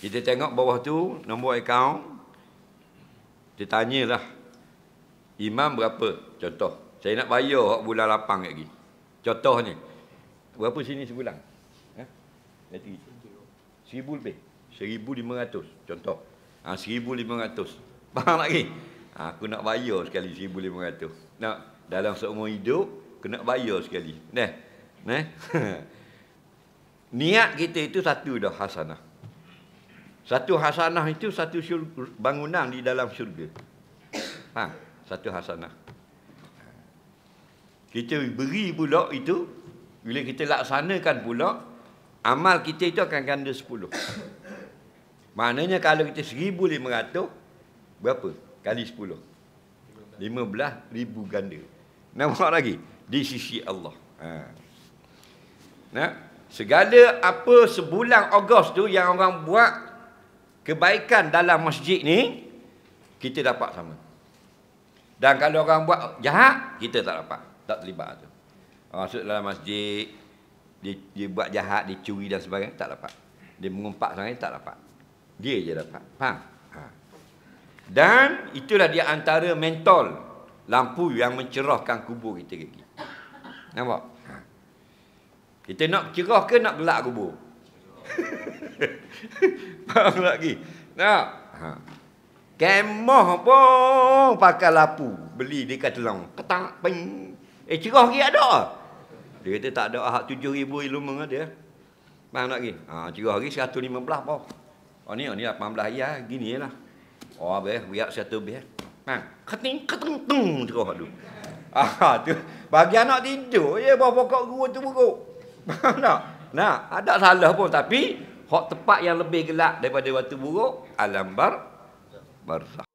Kita tengok bawah tu nombor akaun. Kita tanyalah. Imam berapa? Contoh. Saya nak bayar hak bulan lapang lagi. Contohnya. Berapa sini sebulan? Ha? Nanti. Seribu lebih. Seribu lima ratus. Contoh. Ha, seribu lima ratus. Faham lagi? Ha, aku nak bayar sekali seribu lima ratus. Nak dalam seumur hidup, kena bayar sekali. neh neh Niat kita itu satu dah hasanah. Satu hasanah itu satu syurga, bangunan di dalam syurga. Ha, satu hasanah. Kita beri pula itu, bila kita laksanakan pula, amal kita itu akan ganda sepuluh. Maknanya kalau kita seribu lima ratus, berapa? Kali sepuluh. Lima belah ribu ganda. Nampak lagi? Di sisi Allah. Ha. Nah, segala apa sebulan Ogos tu yang orang buat kebaikan dalam masjid ni kita dapat sama. Dan kalau orang buat jahat, kita tak dapat. Tak terlibat tu. Masuk dalam masjid, dia, dia buat jahat, dia curi dan sebagainya, tak dapat. Dia mengumpat sebagainya, tak dapat. Dia je dapat. Faham? Ha. Dan itulah dia antara mentol lampu yang mencerahkan kubur kita. Nampak? Ha. Kita nak cerah ke nak gelap kubur? Faham lagi? Nak? Ha. Kemoh pun pakai lapu. Beli di katelan. Ketak, peng, Eh, cerah lagi ada. Dia kata tak ada hak tujuh ribu ilmu ada. Faham lagi? Ha, cerah lagi satu lima belah pun. Oh ni, oh ni lapan belah ah. ya. Gini lah. Oh, abis. Biar satu biar. Faham? Eh. Keting, keteng, teng, Cerah dulu. Ah, tu bagi anak tidur ya, bawah pokok gua tu buruk. Faham tak? Nah, ada salah pun tapi hak tepat yang lebih gelap daripada waktu buruk alam bar barza.